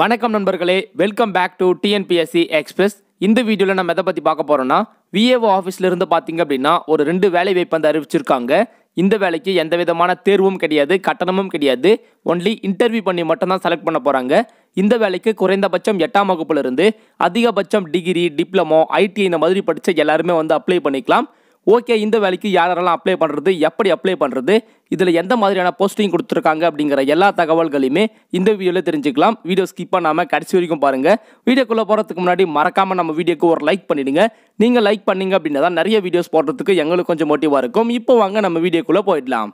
வணக்கம் நண்பர்களே welcome back to TNPSC express இந்த வீடியோவில் நம்ம எதை பற்றி பார்க்க போகிறோம்னா விஏஓ ஆஃபீஸில் இருந்து பார்த்தீங்க அப்படின்னா ஒரு ரெண்டு வேலை வாய்ப்பு வந்து அறிவிச்சிருக்காங்க இந்த வேலைக்கு எந்த விதமான தேர்வும் கிடையாது கட்டணமும் கிடையாது ஒன்லி இன்டர்வியூ பண்ணி மட்டும்தான் செலக்ட் பண்ண போகிறாங்க இந்த வேலைக்கு குறைந்தபட்சம் எட்டாம் வகுப்புலேருந்து அதிகபட்சம் டிகிரி டிப்ளமோ ஐடி இந்த மாதிரி படித்த எல்லாருமே வந்து அப்ளை பண்ணிக்கலாம் ஓகே இந்த வேலைக்கு யார் யாரெல்லாம் அப்ளை பண்ணுறது எப்படி அப்ளை பண்ணுறது இதில் எந்த மாதிரியான போஸ்டிங் கொடுத்துருக்காங்க அப்படிங்கிற எல்லா தகவல்களையுமே இந்த வீடியோவில் தெரிஞ்சுக்கலாம் வீடியோ ஸ்கிப் பண்ணாமல் கடைசி வரைக்கும் பாருங்கள் வீடியோக்குள்ளே போகிறதுக்கு முன்னாடி மறக்காமல் நம்ம வீடியோக்கு ஒரு லைக் பண்ணிவிடுங்க நீங்கள் லைக் பண்ணிங்க அப்படின்னா தான் நிறைய வீடியோஸ் போடுறதுக்கு எங்களுக்கு கொஞ்சம் மோட்டிவாக இருக்கும் இப்போ வாங்க நம்ம வீடியோக்குள்ளே போயிடலாம்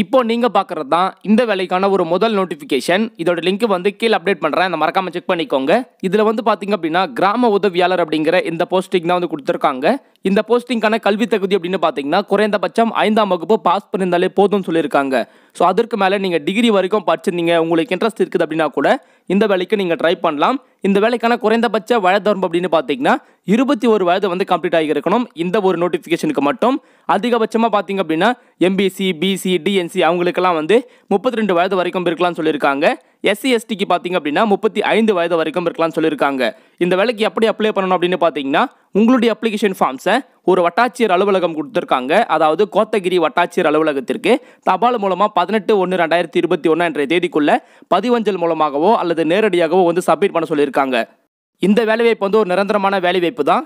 இப்போ நீங்கள் பார்க்குறது தான் இந்த வேலைக்கான ஒரு முதல் நோட்டிஃபிகேஷன் இதோட லிங்க் வந்து கீழே அப்டேட் பண்ணுறேன் இந்த மறக்காமல் செக் பண்ணிக்கோங்க இதில் வந்து பார்த்தீங்க அப்படின்னா கிராம உதவியாளர் அப்படிங்கிற இந்த போஸ்டிங் தான் வந்து கொடுத்துருக்காங்க இந்த போஸ்டிங்கான கல்வி தகுதி அப்படின்னு பார்த்தீங்கன்னா குறைந்தபட்சம் ஐந்தாம் வகுப்பு பாஸ் பண்ணியிருந்தாலே போதும்னு சொல்லியிருக்காங்க ஸோ அதற்கு மேலே நீங்கள் டிகிரி வரைக்கும் படிச்சிருந்தீங்க உங்களுக்கு இன்ட்ரெஸ்ட் இருக்குது அப்படின்னா கூட இந்த வேலைக்கு நீங்கள் ட்ரை பண்ணலாம் இந்த வேலைக்கான குறைந்தபட்ச வயதரம்பு அப்படின்னு பார்த்தீங்கன்னா இருபத்தி ஒரு வயது வந்து கம்ப்ளீட் ஆகி இருக்கணும் இந்த ஒரு நோட்டிஃபிகேஷனுக்கு மட்டும் அதிகபட்சமாக பார்த்தீங்க அப்படின்னா எம்பிசி பிசி டிஎன்சி அவங்களுக்கெல்லாம் வந்து முப்பத்தி ரெண்டு வயது வரைக்கும் இருக்கலாம்னு சொல்லியிருக்காங்க எஸ்சி எஸ்டிக்கு பார்த்தீங்க அப்படின்னா முப்பத்தி ஐந்து வயது வரைக்கும் இருக்கலாம்னு சொல்லியிருக்காங்க இந்த வேலைக்கு எப்படி அப்ளை பண்ணணும் அப்படின்னு பார்த்தீங்கன்னா உங்களுடைய அப்ளிகேஷன் ஃபார்ம்ஸை ஒரு வட்டாட்சியர் அலுவலகம் கொடுத்துருக்காங்க அதாவது கோத்தகிரி வட்டாட்சியர் அலுவலகத்திற்கு தபால் மூலமாக பதினெட்டு ஒன்று ரெண்டாயிரத்தி இருபத்தி ஒன்று என்ற தேதிக்குள்ள பதிவஞ்சல் மூலமாகவோ அல்லது நேரடியாகவோ வந்து சப்மிட் பண்ண சொல்லியிருக்காங்க இந்த வேலைவாய்ப்பு வந்து ஒரு நிரந்தரமான வேலைவாய்ப்பு தான்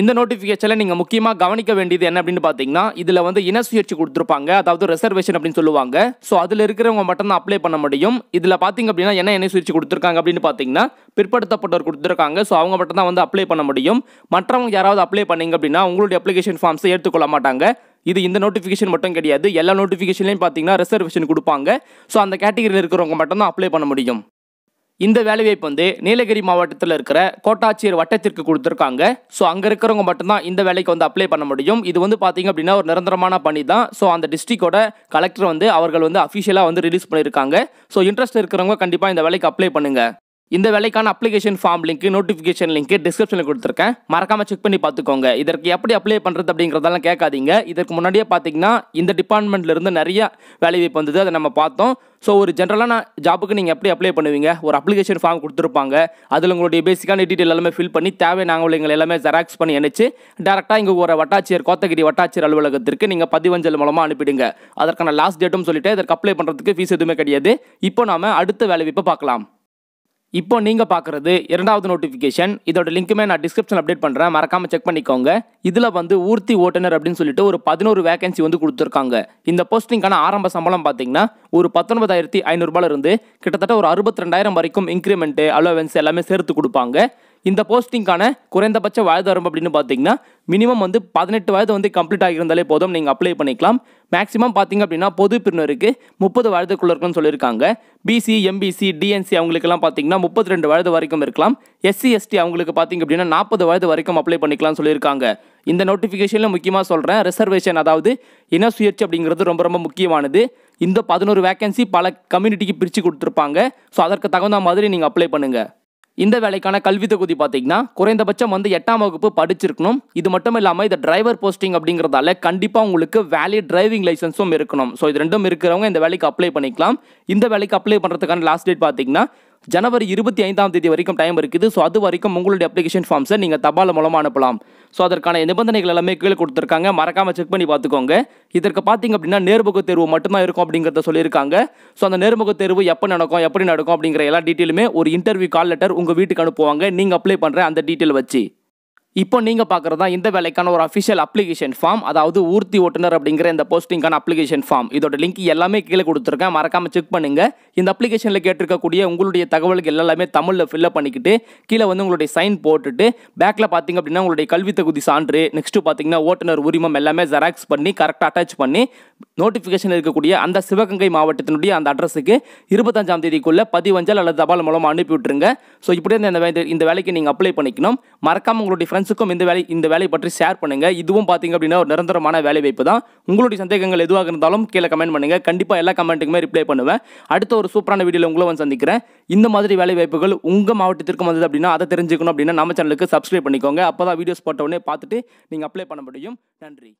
இந்த நோட்டிஃபிகேஷனில் நீங்கள் முக்கியமாக கவனிக்க வேண்டியது என்ன அப்படின்னு பார்த்தீங்கன்னா இதில் வந்து இன சுயற்சி கொடுத்துருப்பாங்க அதாவது ரிசர்வேஷன் அப்படின்னு சொல்லுவாங்க ஸோ அதில் இருக்கிறவங்க மட்டும் தான் அப்ளை பண்ண முடியும் இதில் பார்த்தீங்க அப்படின்னா என்ன என்ன சுயற்சி கொடுத்துருக்காங்க அப்படின்னு பார்த்தீங்கன்னா பிற்படுத்தப்பட்டவர் கொடுத்துருக்காங்க ஸோ அவங்க மட்டும் தான் வந்து அப்ளை பண்ண முடியும் மற்றவங்க யாராவது அப்ளை பண்ணீங்க அப்படின்னா உங்களுடைய அப்ளிகேஷன் ஃபார்ம்ஸை ஏற்றுக்கொள்ள மாட்டாங்க இது இந்த நோட்டிஃபிகேஷன் மட்டும் கிடையாது எல்லா நோட்டிஃபிகேஷன்லையும் பார்த்தீங்கன்னா ரிசர்வேஷன் கொடுப்பாங்க ஸோ அந்த கேட்டகரியில் இருக்கிறவங்க மட்டும் தான் அப்ளை பண்ண முடியும் இந்த வேலைவாய்ப்பு வந்து நீலகிரி மாவட்டத்தில் இருக்கிற கோட்டாட்சியர் வட்டத்திற்கு கொடுத்துருக்காங்க ஸோ அங்கே இருக்கிறவங்க மட்டும்தான் இந்த வேலைக்கு வந்து அப்ளை பண்ண முடியும் இது வந்து பார்த்தீங்க அப்படின்னா ஒரு நிரந்தரமான பணி தான் ஸோ அந்த டிஸ்ட்ரிக்டோட கலெக்டர் வந்து அவர்கள் வந்து அஃபிஷியலாக வந்து ரிலீஸ் பண்ணியிருக்காங்க ஸோ இன்ட்ரெஸ்ட் இருக்கிறவங்க கண்டிப்பாக இந்த வேலைக்கு அப்ளை பண்ணுங்கள் இந்த வேலைக்கான application form link notification link டிஸ்கிரிப்ஷனில் கொடுத்துருக்கேன் மறக்காமல் செக் பண்ணி பார்த்துக்கோங்க இதற்கு எப்படி அப்ளை பண்ணுறது அப்படிங்கிறதெல்லாம் கேட்காதீங்க இதற்கு முன்னாடியே பார்த்தீங்கன்னா இந்த டிபார்ட்மெண்ட்லேருந்து நிறைய வேலைவாய்ப்பு வந்தது அதை நம்ம பார்த்தோம் ஸோ ஒரு ஜென்ரலான ஜாபுக்கு நீங்கள் எப்படி அப்ளை பண்ணுவீங்க ஒரு அப்ளிகேஷன் ஃபார்ம் கொடுத்துருப்பாங்க அதில் உங்களுடைய பேசிக்கான டீட்டெயில் எல்லாமே ஃபில் பண்ணி தேவை நாங்கள் எங்களை எல்லாமே ஜெராக்ஸ் பண்ணி அனுப்பிச்சு டேரெக்டாக இங்கே ஒரு வட்டாட்சியர் கோத்தகிரி வட்டாட்சியர் அலுவலகத்திற்கு நீங்கள் பதிவஞ்சல் மூலமாக அனுப்பிடுங்க அதற்கான லாஸ்ட் டேட்டும் சொல்லிவிட்டு இதற்கு அப்ளை பண்ணுறதுக்கு ஃபீஸ் எதுவுமே கிடையாது இப்போ நாம் அடுத்த வாய்ப்பை பார்க்கலாம் இப்போ நீங்கள் பார்க்குறது இரண்டாவது நோட்டிஃபிகேஷன் இதோட லிங்க்குமே நான் டிஸ்கிரிப்ஷன் அப்டேட் பண்ணுறேன் மறக்காம செக் பண்ணிக்கோங்க இதில் வந்து ஊர்த்தி ஓட்டுநர் அப்படின்னு சொல்லிட்டு ஒரு பதினோரு வேகன்சி வந்து கொடுத்துருக்காங்க இந்த போஸ்டிங்கான ஆரம்ப சம்பளம் பார்த்தீங்கன்னா ஒரு பத்தொன்பதாயிரத்தி இருந்து கிட்டத்தட்ட ஒரு அறுபத்தி ரெண்டாயிரம் வரைக்கும் இன்க்ரிமெண்ட்டு அலோவன்ஸ் எல்லாமே சேர்த்து கொடுப்பாங்க இந்த போஸ்டிங்க்கான குறைந்தபட்ச வயது அப்படின்னு பார்த்தீங்கன்னா மினிமம் வந்து பதினெட்டு வயது வந்து கம்ப்ளீட் ஆகியிருந்தாலே போதும் நீங்கள் அப்ளை பண்ணிக்கலாம் மேக்ஸிமம் பார்த்தீங்க அப்படின்னா பொது பிரிவினருக்கு முப்பது வயதுக்குள்ள இருக்கும்னு சொல்லியிருக்காங்க பிசி எம்பிசி டிஎன்சி அவங்களுக்கெல்லாம் பார்த்தீங்கன்னா முப்பத்தி ரெண்டு வயது வரைக்கும் இருக்கலாம் எஸ்சி எஸ்டி அவங்களுக்கு பார்த்தீங்க அப்படின்னா நாற்பது வயது வரைக்கும் அப்ளை பண்ணிக்கலாம்னு சொல்லியிருக்காங்க இந்த நோட்டிஃபிகேஷனில் முக்கியமாக சொல்கிறேன் ரிசர்வேஷன் அதாவது இன சுயற்சி அப்படிங்கிறது ரொம்ப ரொம்ப முக்கியமானது இந்த பதினோரு வேக்கன்சி பல கம்யூனிட்டிக்கு பிரித்து கொடுத்துருப்பாங்க ஸோ அதற்கு தகுந்த மாதிரி நீங்கள் அப்ளை பண்ணுங்கள் இந்த வேலைக்கான கல்வி தொகுதி பார்த்தீங்கன்னா குறைந்தபட்சம் வந்து எட்டாம் வகுப்பு படிச்சிருக்கணும் இது மட்டும் இல்லாமல் இந்த டிரைவர் போஸ்டிங் அப்படிங்கிறதால கண்டிப்பாக உங்களுக்கு வேலிட் டிரைவிங் லைசன்ஸும் இருக்கணும் ஸோ இது ரெண்டும் இருக்கிறவங்க இந்த வேலைக்கு அப்ளை பண்ணிக்கலாம் இந்த வேலைக்கு அப்ளை பண்ணுறதுக்கான லாஸ்ட் டேட் பார்த்தீங்கன்னா ஜனவரி இருபத்தி ஐந்தாம் தேதி வரைக்கும் டைம் இருக்குது ஸோ அது வரைக்கும் உங்களுடைய அப்ளிகேஷன் ஃபார்ம்ஸை நீங்கள் தபால் மூலமாக அனுப்பலாம் ஸோ அதற்கான நிபந்தனைகள் எல்லாமே கீழே கொடுத்துருக்காங்க மறக்காமல் செக் பண்ணி பார்த்துக்கோங்க இதற்கு பார்த்தீங்க அப்படின்னா நேர்முக தேர்வு மட்டும்தான் இருக்கும் அப்படிங்கிறத சொல்லியிருக்காங்க ஸோ அந்த நேர்முக தேர்வு எப்போ நடக்கும் எப்படி நடக்கும் அப்படிங்கிற எல்லா டீட்டெயிலுமே ஒரு இன்டர்வியூ கால் லெட்டர் உங்கள் வீட்டுக்கு அனுப்புவாங்க நீங்கள் அப்ளை பண்ணுற அந்த டீட்டெயில் வச்சு இப்போ நீங்கள் பார்க்குறது தான் இந்த வேலைக்கான ஒரு அஃபிஷியல் அப்ளிகேஷன் ஃபார்ம் அதாவது ஊர்த்தி ஓட்டுநர் அப்படிங்கிற இந்த போஸ்டிங்கான அப்ளிகேஷன் ஃபார்ம் இதோட லிங்க் எல்லாமே கீழே கொடுத்துருக்கேன் மறக்காமல் செக் பண்ணுங்கள் இந்த அப்ளிகேஷனில் கேட்டிருக்கக்கூடிய உங்களுடைய தகவல்கள் எல்லாமே தமிழில் ஃபில்லப் பண்ணிக்கிட்டு கீழே வந்து உங்களுடைய சைன் போட்டுட்டு பேக்கில் பார்த்திங்க அப்படின்னா உங்களுடைய கல்வி தகுதி சான்று நெக்ஸ்ட்டு பார்த்தீங்கன்னா ஓட்டுநர் உரிமம் எல்லாமே ஜெராக்ஸ் பண்ணி கரெக்டாக அட்டாச் பண்ணி நோட்டிஃபிகேஷன் இருக்கக்கூடிய அந்த சிவகங்கை மாவட்டத்தினுடைய அந்த அட்ரஸுக்கு இருபத்தஞ்சாம் தேதிக்குள்ளே பதிவஞ்சல் அல்லது தபால் மூலமாக அனுப்பி விட்டுருங்க ஸோ இப்படி இந்த இந்த வேலைக்கு நீங்கள் அப்ளை பண்ணிக்கணும் மறக்காமல் உங்களுடைய ஃப்ரெண்ட்ஸுக்கும் இந்த வேலை இந்த வேலையை பற்றி ஷேர் பண்ணுங்கள் இதுவும் பார்த்தீங்க அப்படின்னா ஒரு நிரந்தரமான வேலை வாய்ப்பு தான் உங்களுடைய சந்தேகங்கள் எதுவாக இருந்தாலும் கீழே கமெண்ட் பண்ணுங்கள் கண்டிப்பாக எல்லா கமெண்ட்டுக்குமே ரிப்ளை பண்ணுவேன் அடுத்த ஒரு சூப்பரான வீடியோவில் உங்களை வந்து சந்திக்கிறேன் இந்த மாதிரி வேலை வாய்ப்புகள் உங்கள் மாவட்டத்திற்கும் வந்தது அப்படின்னா அதை தெரிஞ்சுக்கணும் அப்படின்னா நம்ம சேனலுக்கு சப்ஸ்கிரைப் பண்ணிக்கோங்க அப்போ தான் வீடியோஸ் போட்டவுடனே பார்த்துட்டு நீங்கள் அப்ளை பண்ண முடியும் நன்றி